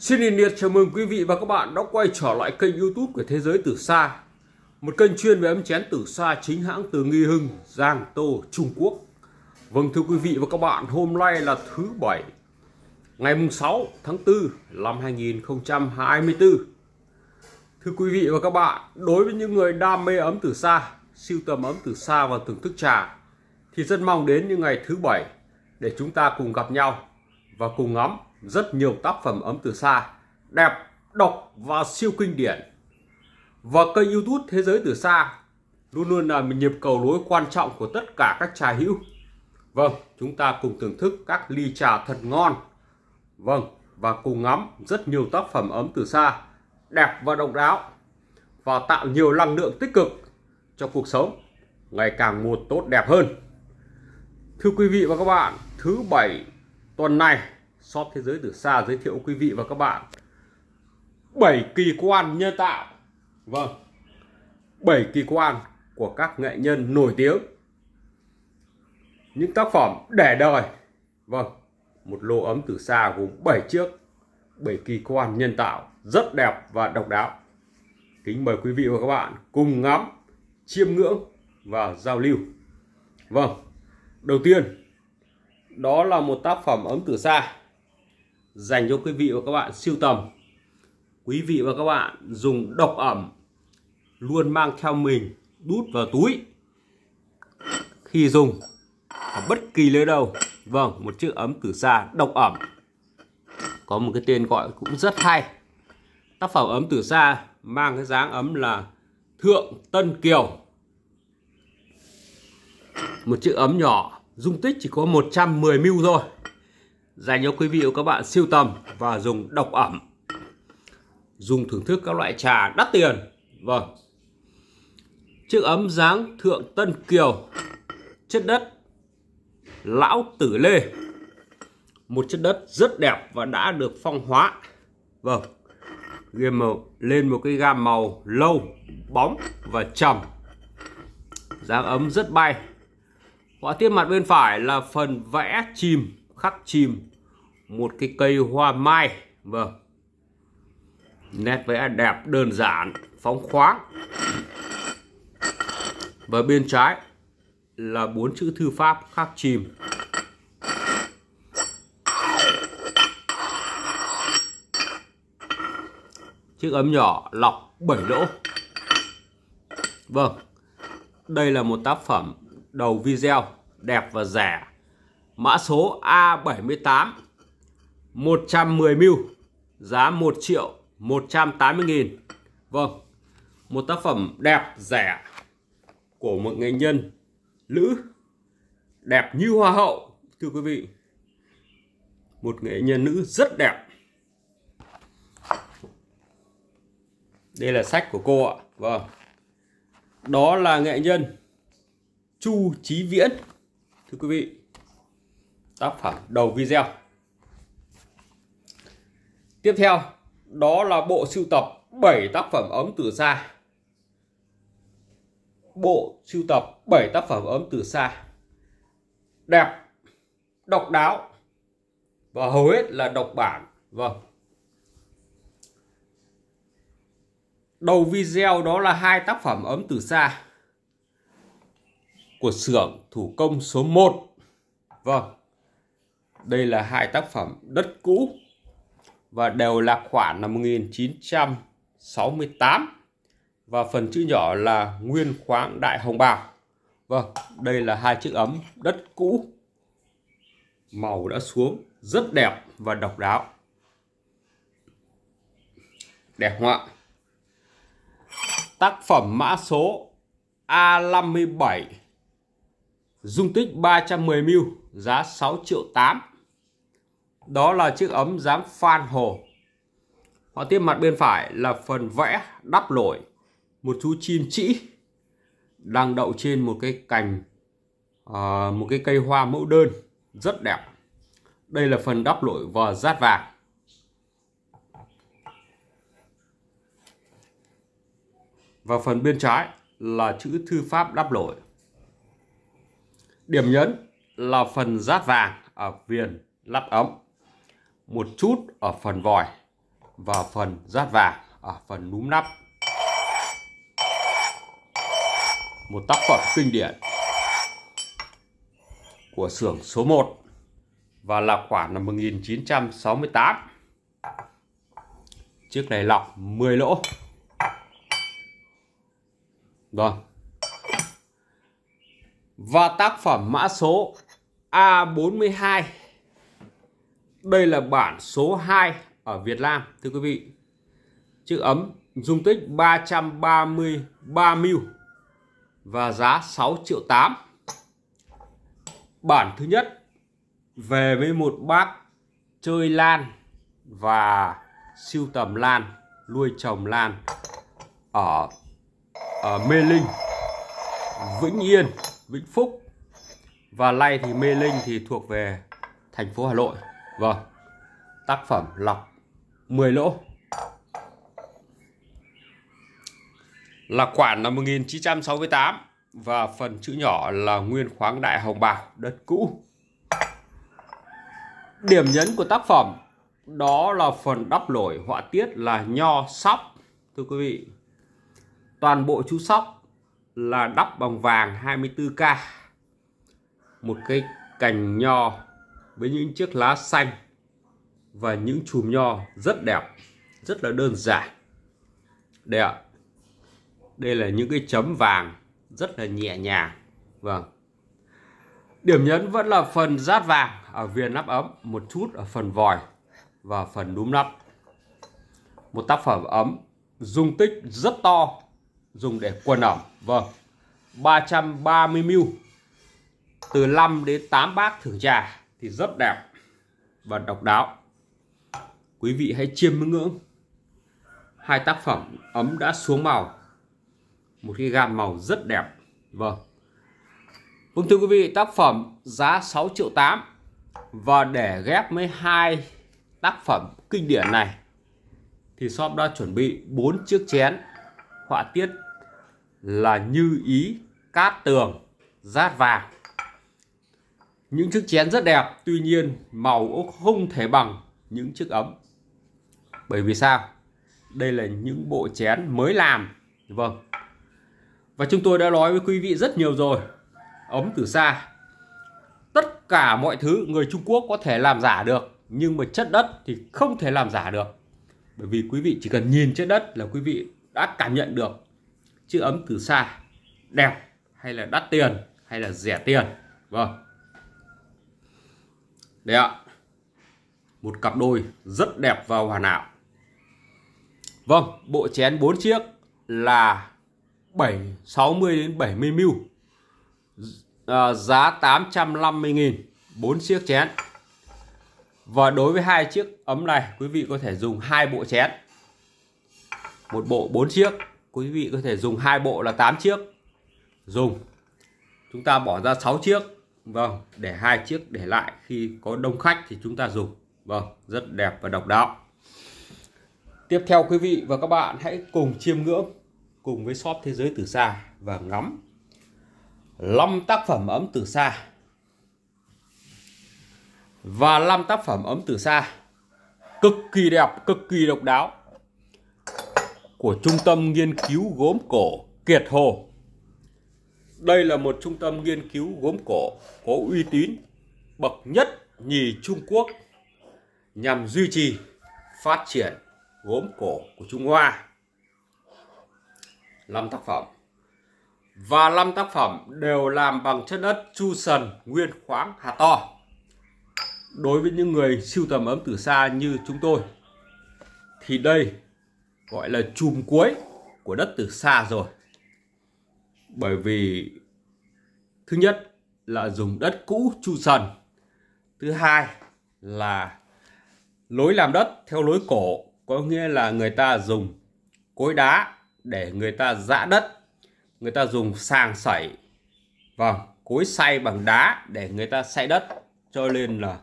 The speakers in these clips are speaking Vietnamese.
Xin nhiệt liệt chào mừng quý vị và các bạn đã quay trở lại kênh youtube của Thế giới Tử Sa Một kênh chuyên về ấm chén tử sa chính hãng từ Nghi Hưng, Giang Tô, Trung Quốc Vâng thưa quý vị và các bạn, hôm nay là thứ Bảy Ngày 6 tháng 4 năm 2024 Thưa quý vị và các bạn, đối với những người đam mê ấm tử sa, siêu tầm ấm tử sa và thưởng thức trà Thì rất mong đến những ngày thứ Bảy để chúng ta cùng gặp nhau và cùng ngắm rất nhiều tác phẩm ấm từ xa đẹp, độc và siêu kinh điển. Và kênh youtube Thế giới từ xa luôn luôn là một nhịp cầu nối quan trọng của tất cả các trà hữu. Vâng, chúng ta cùng thưởng thức các ly trà thật ngon. Vâng, và cùng ngắm rất nhiều tác phẩm ấm từ xa, đẹp và độc đáo và tạo nhiều năng lượng tích cực cho cuộc sống ngày càng một tốt đẹp hơn. Thưa quý vị và các bạn, thứ bảy tuần này shop thế giới từ xa giới thiệu quý vị và các bạn 7 kỳ quan nhân tạo vâng 7 kỳ quan của các nghệ nhân nổi tiếng những tác phẩm để đời vâng một lô ấm từ xa gồm 7 chiếc 7 kỳ quan nhân tạo rất đẹp và độc đáo kính mời quý vị và các bạn cùng ngắm chiêm ngưỡng và giao lưu vâng đầu tiên đó là một tác phẩm ấm từ xa dành cho quý vị và các bạn siêu tầm quý vị và các bạn dùng độc ẩm luôn mang theo mình đút vào túi khi dùng ở bất kỳ nơi đâu vâng một chiếc ấm từ xa độc ẩm có một cái tên gọi cũng rất hay tác phẩm ấm từ xa mang cái dáng ấm là thượng tân kiều một chiếc ấm nhỏ dung tích chỉ có 110 ml thôi dành cho quý vị và các bạn siêu tầm và dùng độc ẩm dùng thưởng thức các loại trà đắt tiền vâng chiếc ấm dáng thượng tân kiều chất đất lão tử lê một chất đất rất đẹp và đã được phong hóa vâng gam màu lên một cái gam màu lâu bóng và trầm dáng ấm rất bay họa tiết mặt bên phải là phần vẽ chìm khắc chìm một cái cây hoa mai vâng nét vẽ đẹp đơn giản phóng khoáng và bên trái là bốn chữ thư pháp khắc chìm chiếc ấm nhỏ lọc 7 lỗ vâng đây là một tác phẩm đầu video đẹp và rẻ mã số A78 110 mil giá 1 triệu 180 nghìn Vâng một tác phẩm đẹp rẻ của một nghệ nhân nữ đẹp như hoa hậu thưa quý vị một nghệ nhân nữ rất đẹp đây là sách của cô ạ vâng đó là nghệ nhân chu trí viễn thưa quý vị tác phẩm đầu video Tiếp theo, đó là bộ sưu tập 7 tác phẩm ấm từ xa. Bộ sưu tập 7 tác phẩm ấm từ xa. Đẹp, độc đáo và hầu hết là độc bản. Vâng. Đầu video đó là hai tác phẩm ấm từ xa của xưởng thủ công số 1. Vâng. Đây là hai tác phẩm đất cũ và đều là khoản năm 1968 và phần chữ nhỏ là nguyên khoáng đại hồng bào. Vâng, đây là hai chiếc ấm đất cũ. Màu đã xuống rất đẹp và độc đáo. Đẹp không ạ? Tác phẩm mã số A57 dung tích 310 ml, giá 6 triệu 8 đó là chiếc ấm dáng phan hồ họa tiếp mặt bên phải là phần vẽ đắp nổi một chú chim trĩ đang đậu trên một cái cành à, một cái cây hoa mẫu đơn rất đẹp đây là phần đắp nổi vò rát vàng và phần bên trái là chữ thư pháp đắp nổi điểm nhấn là phần rát vàng ở viền lắp ấm một chút ở phần vòi và phần rát vàng ở phần núm nắp một tác phẩm kinh điển của xưởng số 1 và là khoảng năm 1968 chiếc này lọc 10 lỗ rồi vâng. và tác phẩm mã số A42 đây là bản số 2 ở Việt Nam thưa quý vị. Chữ ấm dung tích 333 mil và giá 6 triệu 8. Bản thứ nhất về với một bác chơi lan và siêu tầm lan, nuôi trồng lan ở ở Mê Linh, Vĩnh Yên, Vĩnh Phúc và nay thì Mê Linh thì thuộc về thành phố Hà Nội. Vâng. Tác phẩm lọc 10 lỗ. Là khoản là 1968 và phần chữ nhỏ là nguyên khoáng đại hồng bào đất cũ. Điểm nhấn của tác phẩm đó là phần đắp nổi họa tiết là nho sóc thưa quý vị. Toàn bộ chú sóc là đắp bằng vàng 24K. Một cái cành nho với những chiếc lá xanh và những chùm nho rất đẹp rất là đơn giản đây ạ đây là những cái chấm vàng rất là nhẹ nhàng vâng điểm nhấn vẫn là phần rát vàng ở viền nắp ấm một chút ở phần vòi và phần núm nắp một tác phẩm ấm dung tích rất to dùng để quần ẩm vâng 330 ml từ 5 đến 8 bát thử trà thì rất đẹp và độc đáo. Quý vị hãy chiêm ngưỡng hai tác phẩm ấm đã xuống màu. Một cái gam màu rất đẹp. Vâng. Vâng thưa quý vị, tác phẩm giá 6 triệu 8 và để ghép với hai tác phẩm kinh điển này thì shop đã chuẩn bị bốn chiếc chén họa tiết là như ý cát tường rát vàng những chiếc chén rất đẹp, tuy nhiên màu cũng không thể bằng những chiếc ấm. Bởi vì sao? Đây là những bộ chén mới làm. Vâng. Và chúng tôi đã nói với quý vị rất nhiều rồi. Ấm từ xa. Tất cả mọi thứ người Trung Quốc có thể làm giả được. Nhưng mà chất đất thì không thể làm giả được. Bởi vì quý vị chỉ cần nhìn chất đất là quý vị đã cảm nhận được chữ ấm từ xa đẹp hay là đắt tiền hay là rẻ tiền. Vâng đây ạ. Một cặp đôi rất đẹp và hoàn hảo. Vâng, bộ chén 4 chiếc là 7 60 đến 70 ml. À, giá 850 nghìn 4 chiếc chén. Và đối với hai chiếc ấm này, quý vị có thể dùng hai bộ chén. Một bộ 4 chiếc, quý vị có thể dùng hai bộ là 8 chiếc. Dùng. Chúng ta bỏ ra 6 chiếc vâng để hai chiếc để lại khi có đông khách thì chúng ta dùng vâng rất đẹp và độc đáo tiếp theo quý vị và các bạn hãy cùng chiêm ngưỡng cùng với shop thế giới từ xa và ngắm năm tác phẩm ấm từ xa và năm tác phẩm ấm từ xa cực kỳ đẹp cực kỳ độc đáo của trung tâm nghiên cứu gốm cổ Kiệt Hồ đây là một trung tâm nghiên cứu gốm cổ có uy tín bậc nhất nhì Trung Quốc nhằm duy trì phát triển gốm cổ của Trung Hoa. 5 tác phẩm và 5 tác phẩm đều làm bằng chất đất chu sần nguyên khoáng hạt to. Đối với những người siêu tầm ấm từ xa như chúng tôi thì đây gọi là chùm cuối của đất từ xa rồi bởi vì thứ nhất là dùng đất cũ chu sần thứ hai là lối làm đất theo lối cổ có nghĩa là người ta dùng cối đá để người ta giã đất người ta dùng sàng sảy vâng cối xay bằng đá để người ta xay đất cho nên là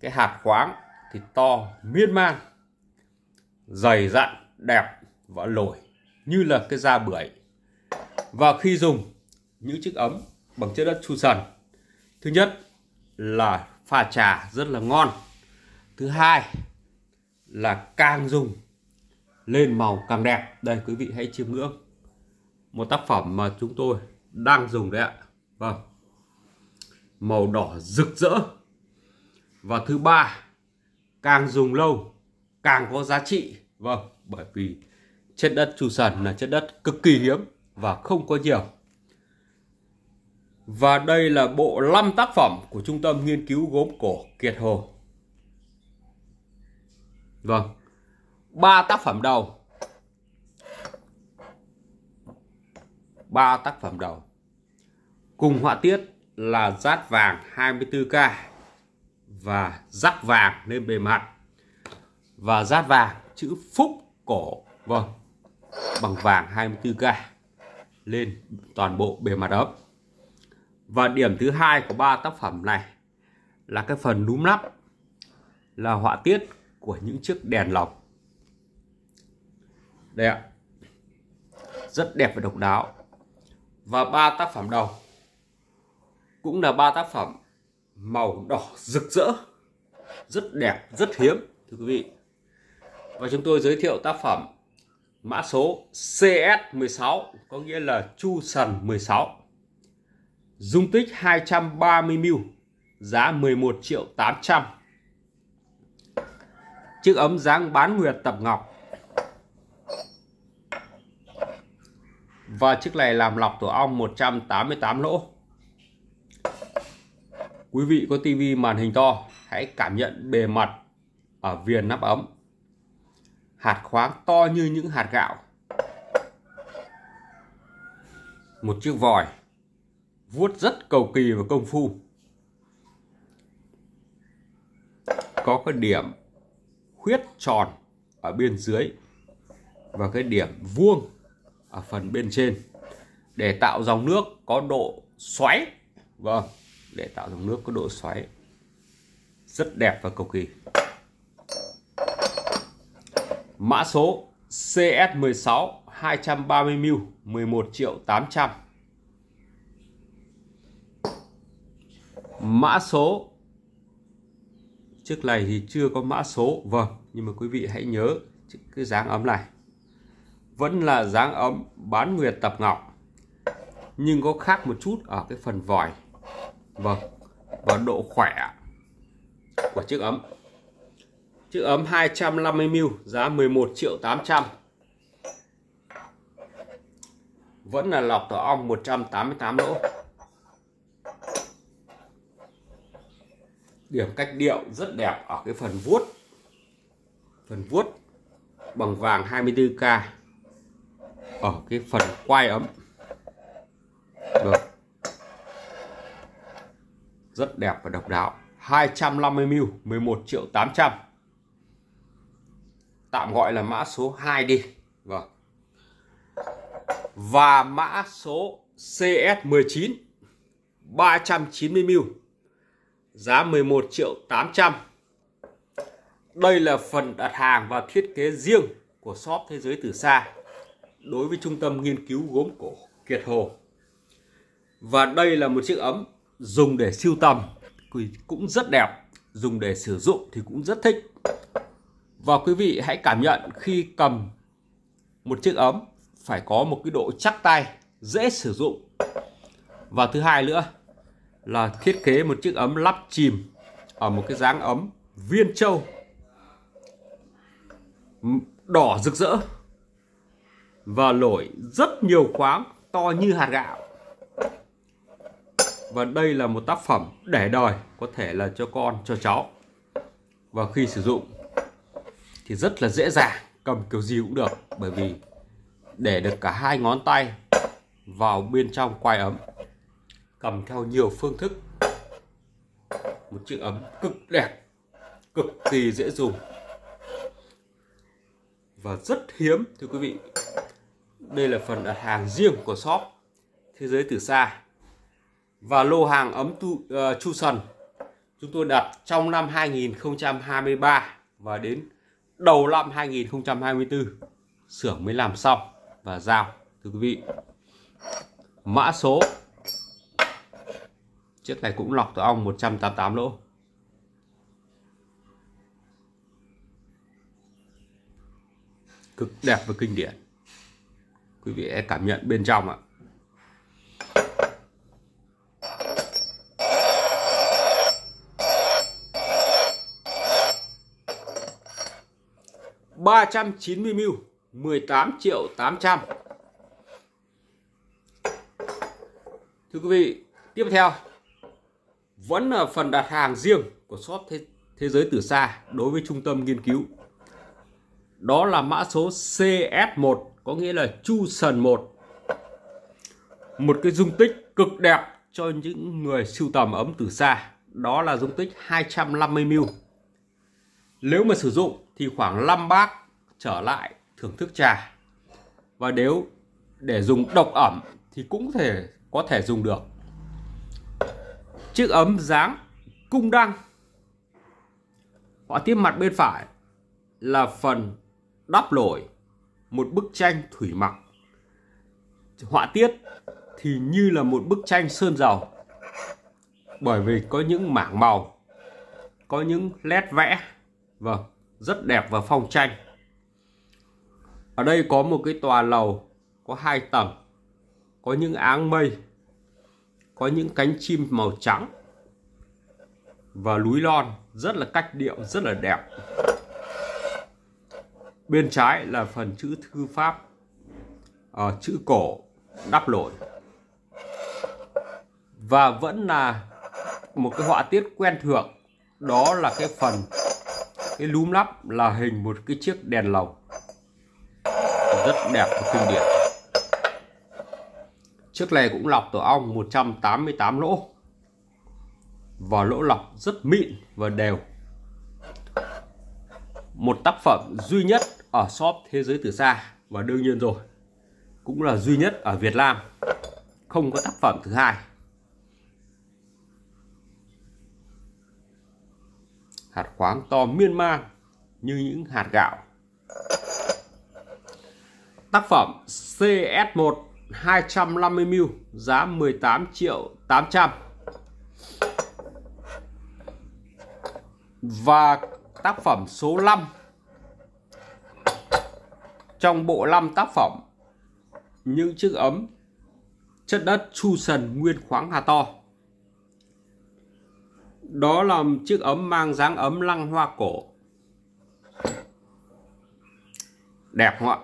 cái hạt khoáng thì to miên man dày dặn đẹp và lồi như là cái da bưởi và khi dùng những chiếc ấm bằng chất đất chu sần thứ nhất là pha trà rất là ngon thứ hai là càng dùng lên màu càng đẹp đây quý vị hãy chiêm ngưỡng một tác phẩm mà chúng tôi đang dùng đấy ạ vâng màu đỏ rực rỡ và thứ ba càng dùng lâu càng có giá trị vâng bởi vì chất đất chu sần là chất đất cực kỳ hiếm và không có nhiều. Và đây là bộ 5 tác phẩm của Trung tâm Nghiên cứu Gốm Cổ Kiệt Hồ. Vâng, ba tác phẩm đầu. ba tác phẩm đầu. Cùng họa tiết là rát vàng 24K và rắc vàng lên bề mặt và rát vàng chữ phúc cổ vâng bằng vàng 24K lên toàn bộ bề mặt ấm và điểm thứ hai của ba tác phẩm này là cái phần núm lắp là họa tiết của những chiếc đèn lồng đây ạ rất đẹp và độc đáo và ba tác phẩm đầu cũng là ba tác phẩm màu đỏ rực rỡ rất đẹp rất hiếm thưa quý vị và chúng tôi giới thiệu tác phẩm mã số CS16 có nghĩa là chu sần 16 dung tích 230ml giá 11 triệu 800 chiếc ấm dáng bán nguyệt tập ngọc và chiếc này làm lọc tổ ong 188 lỗ quý vị có tivi màn hình to hãy cảm nhận bề mặt ở viền nắp ấm hạt khoáng to như những hạt gạo một chiếc vòi vuốt rất cầu kỳ và công phu có cái điểm khuyết tròn ở bên dưới và cái điểm vuông ở phần bên trên để tạo dòng nước có độ xoáy vâng để tạo dòng nước có độ xoáy rất đẹp và cầu kỳ mã số CS16 230ml 11 triệu 800 mã số trước này thì chưa có mã số vâng nhưng mà quý vị hãy nhớ cái dáng ấm này vẫn là dáng ấm bán nguyệt tập ngọc nhưng có khác một chút ở cái phần vòi vâng và độ khỏe của chiếc ấm Chữ ấm 250ml giá 11 triệu 800 Vẫn là lọc tổ ong 188 lỗ Điểm cách điệu rất đẹp ở cái phần vuốt Phần vuốt bằng vàng 24K Ở cái phần quay ấm Được Rất đẹp và độc đáo 250ml 11 triệu 800 tạm gọi là mã số 2 đi vâng và mã số CS19 390 mil giá 11 triệu 800 đây là phần đặt hàng và thiết kế riêng của shop thế giới từ xa đối với trung tâm nghiên cứu gốm cổ Kiệt Hồ và đây là một chiếc ấm dùng để siêu tầm cũng rất đẹp dùng để sử dụng thì cũng rất thích và quý vị hãy cảm nhận khi cầm một chiếc ấm phải có một cái độ chắc tay, dễ sử dụng. Và thứ hai nữa là thiết kế một chiếc ấm lắp chìm ở một cái dáng ấm viên châu đỏ rực rỡ và nổi rất nhiều khoáng to như hạt gạo và đây là một tác phẩm để đời có thể là cho con cho cháu và khi sử dụng thì rất là dễ dàng cầm kiểu gì cũng được bởi vì để được cả hai ngón tay vào bên trong quai ấm cầm theo nhiều phương thức một chiếc ấm cực đẹp cực kỳ dễ dùng và rất hiếm thưa quý vị đây là phần đặt hàng riêng của shop thế giới từ xa và lô hàng ấm tu, uh, chu sần chúng tôi đặt trong năm 2023 và đến đầu năm 2024 xưởng mới làm xong và giao thưa quý vị mã số chiếc này cũng lọc từ ong 188 lỗ cực đẹp và kinh điển quý vị cảm nhận bên trong ạ 390 mil 18 triệu 800 Thưa quý vị tiếp theo vẫn là phần đặt hàng riêng của shop thế, thế giới từ xa đối với trung tâm nghiên cứu đó là mã số CS1 có nghĩa là Chu Sần 1 một cái dung tích cực đẹp cho những người sưu tầm ấm từ xa đó là dung tích 250 ml nếu mà sử dụng thì khoảng 5 bác trở lại thưởng thức trà và nếu để dùng độc ẩm thì cũng thể có thể dùng được chiếc ấm dáng cung đăng họa tiết mặt bên phải là phần đắp lổi một bức tranh thủy mặc họa tiết thì như là một bức tranh sơn dầu bởi vì có những mảng màu có những nét vẽ vâng rất đẹp và phong tranh ở đây có một cái tòa lầu có hai tầng có những áng mây có những cánh chim màu trắng và núi non rất là cách điệu rất là đẹp bên trái là phần chữ thư pháp ở ờ, chữ cổ đắp lội và vẫn là một cái họa tiết quen thuộc đó là cái phần cái lúm lắp là hình một cái chiếc đèn lồng rất đẹp và kinh điển chiếc này cũng lọc tổ ong 188 lỗ và lỗ lọc rất mịn và đều một tác phẩm duy nhất ở shop thế giới từ xa và đương nhiên rồi cũng là duy nhất ở Việt Nam không có tác phẩm thứ hai hạt khoáng to miên man như những hạt gạo. Tác phẩm CS1 250ml giá 18 triệu 800 Và tác phẩm số 5 Trong bộ 5 tác phẩm Những chiếc ấm chất đất Chu Sần Nguyên Khoáng Hà To đó là chiếc ấm mang dáng ấm lăng hoa cổ đẹp không ạ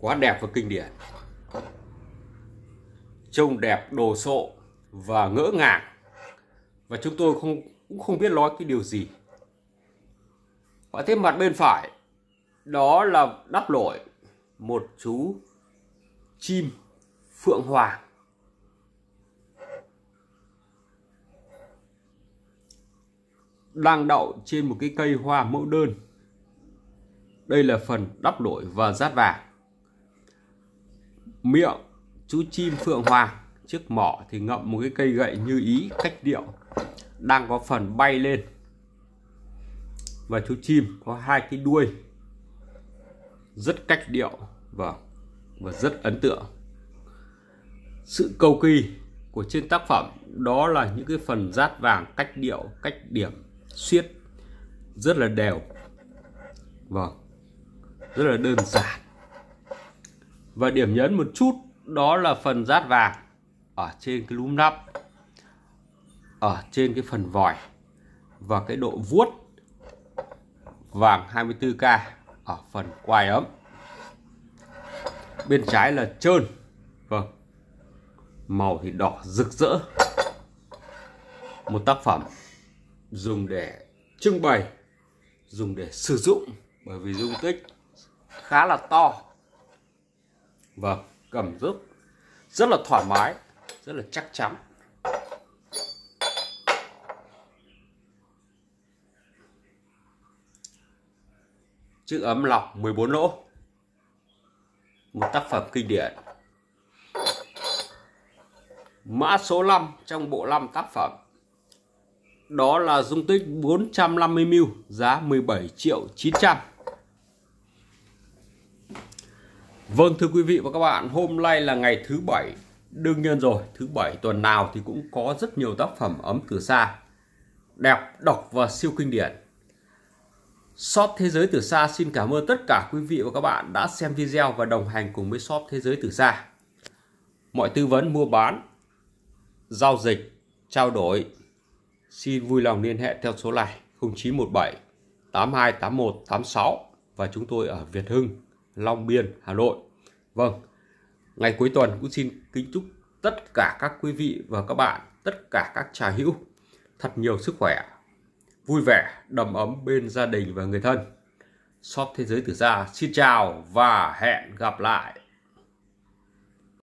quá đẹp và kinh điển trông đẹp đồ sộ và ngỡ ngàng và chúng tôi không cũng không biết nói cái điều gì và thế mặt bên phải đó là đắp lội một chú chim phượng hoàng đang đậu trên một cái cây hoa mẫu đơn. Đây là phần đắp nổi và rát vàng. Miệng chú chim phượng hoàng trước mỏ thì ngậm một cái cây gậy như ý cách điệu đang có phần bay lên và chú chim có hai cái đuôi rất cách điệu và và rất ấn tượng sự cầu kỳ của trên tác phẩm đó là những cái phần rát vàng cách điệu cách điểm siết rất là đều vâng rất là đơn giản và điểm nhấn một chút đó là phần dát vàng ở trên cái lúm nắp ở trên cái phần vòi và cái độ vuốt vàng 24K ở phần quai ấm bên trái là trơn vâng màu thì đỏ rực rỡ một tác phẩm dùng để trưng bày dùng để sử dụng bởi vì dung tích khá là to và vâng, cầm rất rất là thoải mái rất là chắc chắn chữ ấm lọc 14 lỗ một tác phẩm kinh điển mã số 5 trong bộ 5 tác phẩm đó là dung tích 450ml giá 17 triệu 900 Vâng thưa quý vị và các bạn hôm nay là ngày thứ bảy đương nhiên rồi thứ bảy tuần nào thì cũng có rất nhiều tác phẩm ấm từ xa đẹp độc và siêu kinh điển Shop Thế Giới Từ Xa xin cảm ơn tất cả quý vị và các bạn đã xem video và đồng hành cùng với Shop Thế Giới Từ Xa. Mọi tư vấn mua bán, giao dịch, trao đổi xin vui lòng liên hệ theo số này 0917 8281 86 và chúng tôi ở Việt Hưng, Long Biên, Hà Nội. Vâng, ngày cuối tuần cũng xin kính chúc tất cả các quý vị và các bạn, tất cả các trà hữu thật nhiều sức khỏe, vui vẻ, đầm ấm bên gia đình và người thân. Shop Thế giới Tử Gia xin chào và hẹn gặp lại.